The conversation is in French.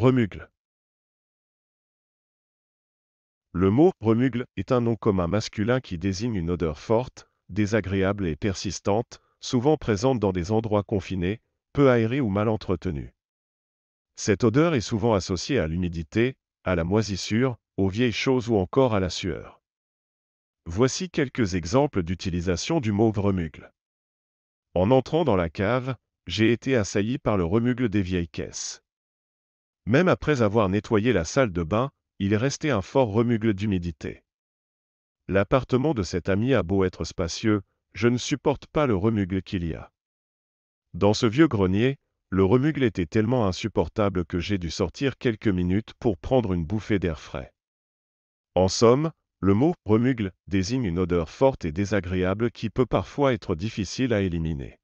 Remugle. Le mot remugle est un nom commun masculin qui désigne une odeur forte, désagréable et persistante, souvent présente dans des endroits confinés, peu aérés ou mal entretenus. Cette odeur est souvent associée à l'humidité, à la moisissure, aux vieilles choses ou encore à la sueur. Voici quelques exemples d'utilisation du mot remugle. En entrant dans la cave, j'ai été assailli par le remugle des vieilles caisses. Même après avoir nettoyé la salle de bain, il restait un fort remugle d'humidité. L'appartement de cet ami a beau être spacieux, je ne supporte pas le remugle qu'il y a. Dans ce vieux grenier, le remugle était tellement insupportable que j'ai dû sortir quelques minutes pour prendre une bouffée d'air frais. En somme, le mot remugle désigne une odeur forte et désagréable qui peut parfois être difficile à éliminer.